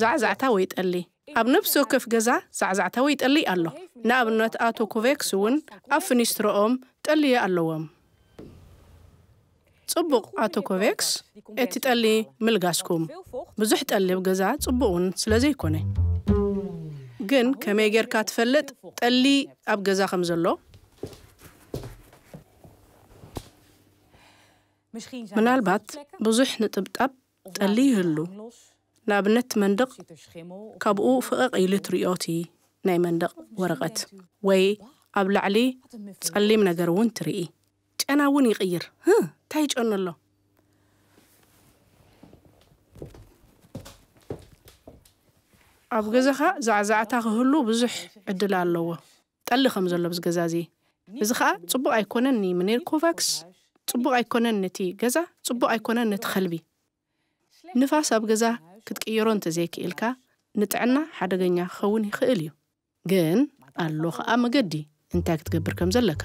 زعزعتا ويت اللي أب نفسه كيف جزا زعزعتا ويت اللي الله ناب نت آتو كوفيكسون أفنيستروم تلي اللهم صبوق آتو كوفيكس اتت اللي ملغاسكم بزحت اللي بجزا صبوقون سلازي كوني جن كميجر كاتفلت تلي أب جزا خمزلو منال بات بزح نتبت أب تليه اللو لابنت مندق كابو فقق إلترياتي ناي مندق ورقت وي أبلع لي تسلم نقر وين تريئي أنا وين يغير ها تايج أن الله أبو جزخة زعزعة تغهلو بزح عدل على الله تألي خمز الله بزغزازي بزخة تبو أيكونني منير كوفاكس تبو أيكونني تي جزا تبو أيكونني تخلبي ንፋስ ኣብ ገዛ ክትቅይሮ እንተዘይክኢልካ ንጥዕና ሓደገኛ ክኸውን ይኽእል እዩ ግን ኣሎ ከዓ መገዲ እንታይ ክትገብር ከም ዘለካ